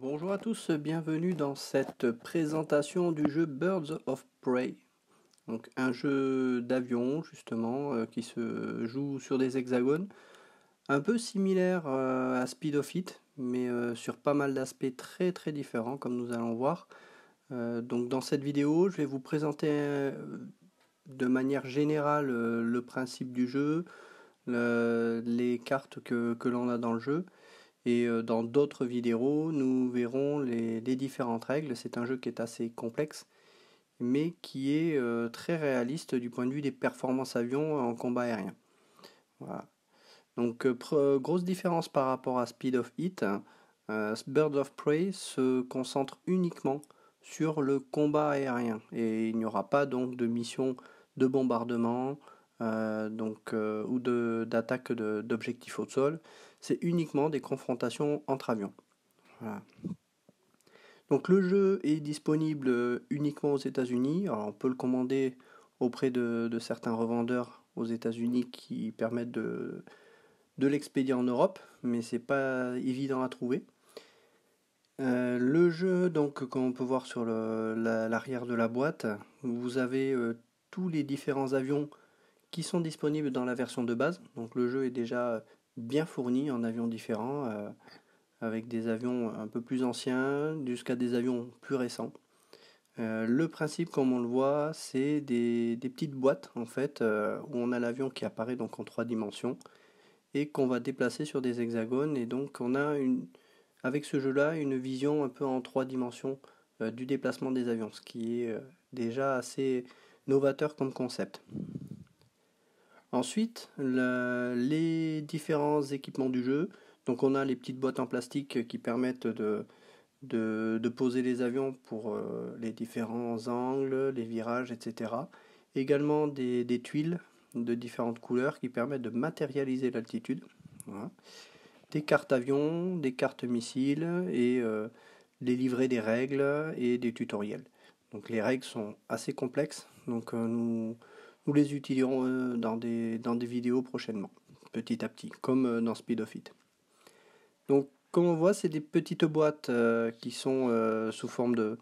Bonjour à tous, bienvenue dans cette présentation du jeu Birds of Prey. Donc un jeu d'avion justement euh, qui se joue sur des hexagones, un peu similaire euh, à Speed of It, mais euh, sur pas mal d'aspects très très différents comme nous allons voir. donc dans cette vidéo, je vais vous présenter de manière générale le principe du jeu, les cartes que l'on a dans le jeu et euh, dans d'autres vidéos, nous verrons les, différentes règles. C'est un jeu qui est assez complexe, mais qui est euh, très réaliste du point de vue des performances avions en combat aérien. Donc euh, grosse différence par rapport à Speed of Heat. Hein. Birds Bird of Prey se concentre uniquement sur le combat aérien et il n'y aura pas donc de mission de bombardement ou d'attaque d'objectifs au sol c'est uniquement des confrontations entre avions. Donc le jeu est disponible uniquement aux États-Unis. Alors on peut le commander auprès de, certains revendeurs aux États-Unis qui permettent de, de l'expédier en Europe, mais c'est pas évident à trouver. Euh, le jeu, donc, comme on peut voir sur l'arrière de la boîte, vous avez euh, tous les différents avions qui sont disponibles dans la version de base. Donc le jeu est déjà bien fourni en avions différents, euh, avec des avions un peu plus anciens jusqu'à des avions plus récents. Euh, le principe, comme on le voit, c'est des, petites boîtes en fait euh, où on a l'avion qui apparaît donc en trois dimensions et qu'on va déplacer sur des hexagones et donc on a avec ce jeu-là une vision un peu en trois dimensions du déplacement des avions, ce qui est déjà assez novateur comme concept. Ensuite, les différents équipements du jeu. Donc on a les petites boîtes en plastique qui permettent de, de, poser les avions pour euh, les différents angles, les virages, etc. Également des, tuiles de différentes couleurs qui permettent de matérialiser l'altitude. Des cartes avions, des cartes missiles et euh, les livrets des règles et des tutoriels. Donc les règles sont assez complexes. Donc euh, nous, les utiliserons euh, dans des, dans des vidéos prochainement, petit à petit, comme euh, dans Speed of It. Donc, comme on voit, c'est des petites boîtes euh, qui sont sous forme de,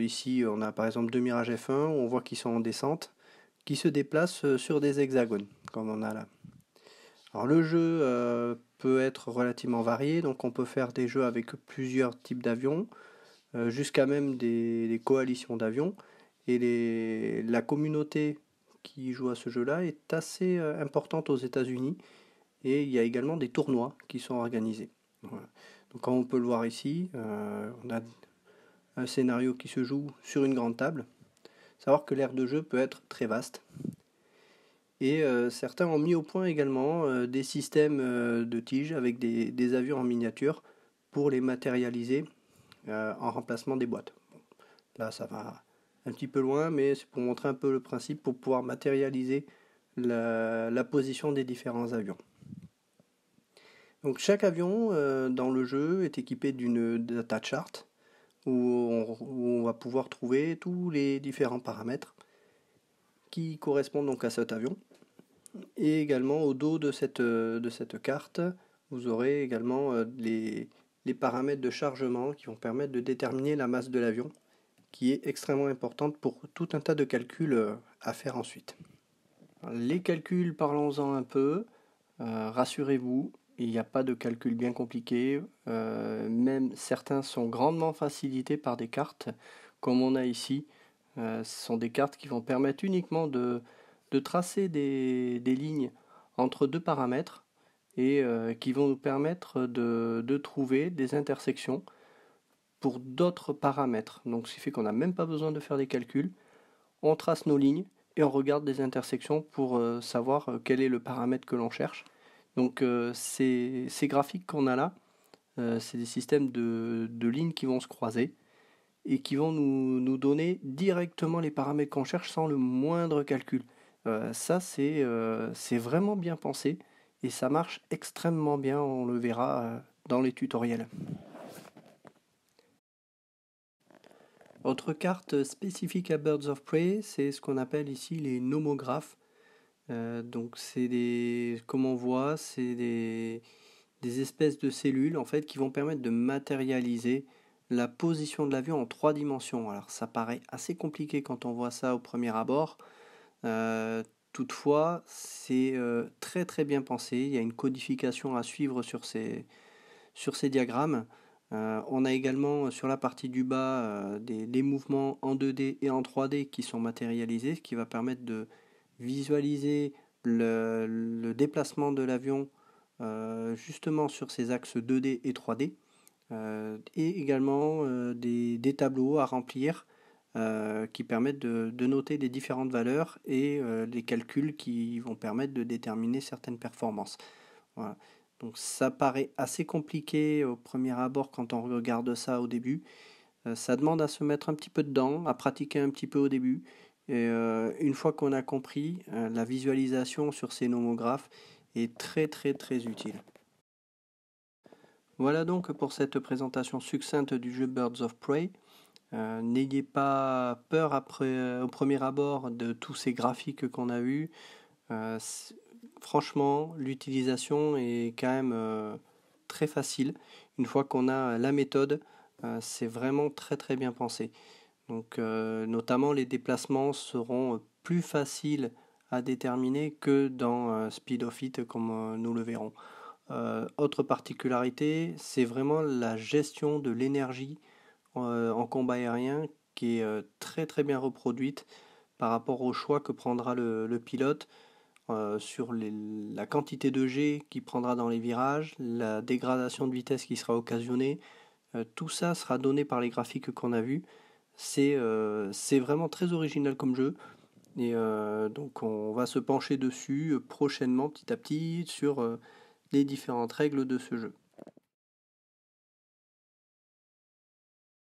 ici, on a par exemple deux Mirage F1, on voit qu'ils sont en descente, qui se déplacent sur des hexagones, comme on a là. Alors, le jeu peut être relativement varié, donc on peut faire des jeux avec plusieurs types d'avions, jusqu'à même des, coalitions d'avions. Et les, la communauté qui joue à ce jeu-là est assez euh, importante aux États-Unis et il y a également des tournois qui sont organisés. Voilà. Donc comme on peut le voir ici, euh, on a un scénario qui se joue sur une grande table. Savoir que l'aire de jeu peut être très vaste. Et euh, certains ont mis au point également des systèmes de tiges avec des, avions en miniature pour les matérialiser en remplacement des boîtes. là, ça va un petit peu loin, mais c'est pour montrer un peu le principe, pour pouvoir matérialiser la, position des différents avions. Donc chaque avion euh, dans le jeu est équipé d'une data chart où on, va pouvoir trouver tous les différents paramètres qui correspondent donc à cet avion. Et également au dos de cette, euh, de cette carte, vous aurez également euh, les paramètres de chargement qui vont permettre de déterminer la masse de l'avion qui est extrêmement importante pour tout un tas de calculs euh, à faire ensuite. Les calculs, parlons-en un peu. Euh, rassurez-vous, il n'y a pas de calculs bien compliqués. Euh, même certains sont grandement facilités par des cartes, comme on a ici. ce sont des cartes qui vont permettre uniquement de, tracer des, lignes entre deux paramètres et qui vont nous permettre de trouver des intersections pour d'autres paramètres. Donc ce qui fait qu'on n'a même pas besoin de faire des calculs. On trace nos lignes et on regarde des intersections pour euh, savoir euh, quel est le paramètre que l'on cherche. Donc euh, c'est ces, graphiques qu'on a là, c'est des systèmes de, lignes qui vont se croiser et qui vont nous donner directement les paramètres qu'on cherche sans le moindre calcul. ça, c'est vraiment bien pensé et ça marche extrêmement bien, on le verra dans les tutoriels. Autre carte spécifique à Birds of Prey, c'est ce qu'on appelle ici les nomographes. Euh, donc c'est des, comme on voit, c'est des, des, espèces de cellules en fait qui vont permettre de matérialiser la position de l'avion en trois dimensions. Alors ça paraît assez compliqué quand on voit ça au premier abord. Euh, toutefois, c'est euh, très très bien pensé. Il y a une codification à suivre sur ces, sur ces diagrammes. Euh, on a également euh, sur la partie du bas euh, des, mouvements en 2D et en 3D qui sont matérialisés, ce qui va permettre de visualiser le, déplacement de l'avion justement sur ces axes 2D et 3D, et également des, tableaux à remplir qui permettent de, noter les différentes valeurs et les calculs qui vont permettre de déterminer certaines performances. Donc ça paraît assez compliqué au premier abord quand on regarde ça au début. Euh, ça demande à se mettre un petit peu dedans, à pratiquer un petit peu au début. Et euh, une fois qu'on a compris, euh, la visualisation sur ces nomographes est très très très utile. Voilà donc pour cette présentation succincte du jeu Birds of Prey. N'ayez pas peur après, au premier abord de tous ces graphiques qu'on a vus. Euh, franchement, l'utilisation est quand même euh, très facile. Une fois qu'on a la méthode, euh, c'est vraiment très très bien pensé. Donc, notamment, les déplacements seront plus faciles à déterminer que dans Speed of It, comme nous le verrons. autre particularité, c'est vraiment la gestion de l'énergie en combat aérien qui est très très bien reproduite par rapport au choix que prendra le pilote euh, sur la quantité de G qui prendra dans les virages, la dégradation de vitesse qui sera occasionnée, euh, tout ça sera donné par les graphiques qu'on a vus. C'est euh, vraiment très original comme jeu. Et donc on va se pencher dessus prochainement petit à petit sur les différentes règles de ce jeu.